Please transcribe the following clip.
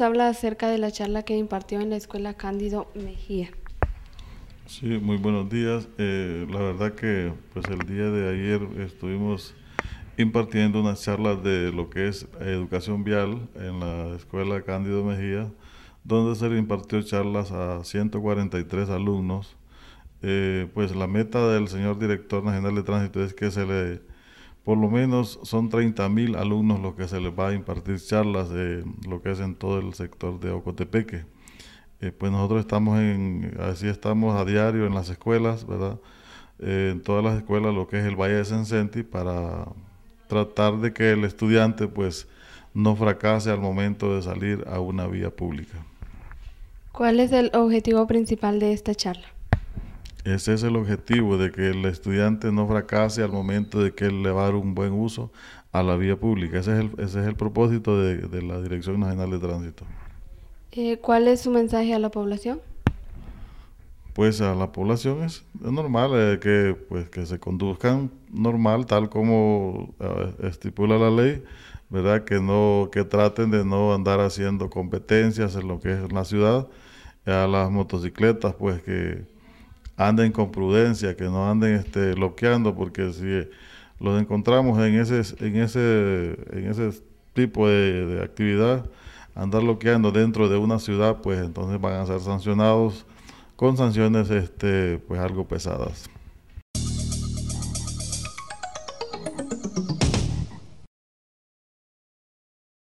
habla acerca de la charla que impartió en la Escuela Cándido Mejía. Sí, muy buenos días. Eh, la verdad que pues el día de ayer estuvimos impartiendo una charla de lo que es educación vial en la Escuela Cándido Mejía, donde se le impartió charlas a 143 alumnos. Eh, pues la meta del señor director nacional de tránsito es que se le por lo menos son 30.000 mil alumnos los que se les va a impartir charlas de lo que es en todo el sector de Ocotepeque. Eh, pues nosotros estamos en, así estamos a diario en las escuelas, ¿verdad? Eh, en todas las escuelas lo que es el Valle de Sensenti para tratar de que el estudiante pues no fracase al momento de salir a una vía pública. ¿Cuál es el objetivo principal de esta charla? Ese es el objetivo, de que el estudiante no fracase al momento de que él le va a dar un buen uso a la vía pública. Ese es el, ese es el propósito de, la Dirección Nacional de Tránsito. Eh, ¿Cuál es su mensaje a la población? Pues a la población es, normal eh, que, pues, que se conduzcan normal, tal como eh, estipula la ley, ¿verdad? Que, no, que traten de no andar haciendo competencias en lo que es la ciudad. A las motocicletas, pues que anden con prudencia, que no anden este, bloqueando, porque si eh, los encontramos en ese, en ese, en ese tipo de, actividad, andar bloqueando dentro de una ciudad, pues entonces van a ser sancionados con sanciones este, pues algo pesadas.